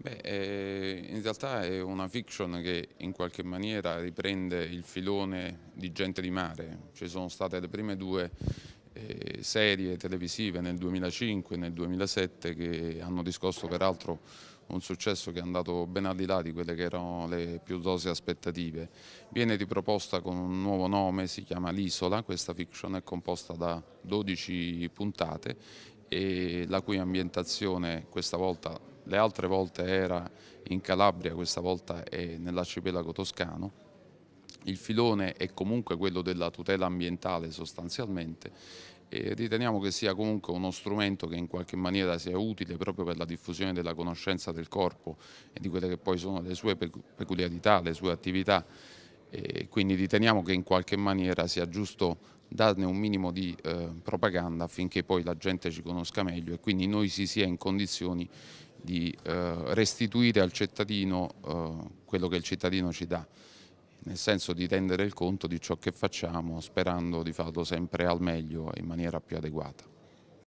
Beh, eh, in realtà è una fiction che in qualche maniera riprende il filone di Gente di Mare. Ci sono state le prime due eh, serie televisive nel 2005 e nel 2007 che hanno discosso peraltro un successo che è andato ben al di là di quelle che erano le più dose aspettative. Viene riproposta con un nuovo nome, si chiama L'Isola, questa fiction è composta da 12 puntate e la cui ambientazione questa volta le altre volte era in Calabria, questa volta è nell'arcipelago toscano. Il filone è comunque quello della tutela ambientale sostanzialmente e riteniamo che sia comunque uno strumento che in qualche maniera sia utile proprio per la diffusione della conoscenza del corpo e di quelle che poi sono le sue peculiarità, le sue attività e quindi riteniamo che in qualche maniera sia giusto darne un minimo di eh, propaganda affinché poi la gente ci conosca meglio e quindi noi si sia in condizioni di eh, restituire al cittadino eh, quello che il cittadino ci dà, nel senso di rendere il conto di ciò che facciamo sperando di farlo sempre al meglio e in maniera più adeguata.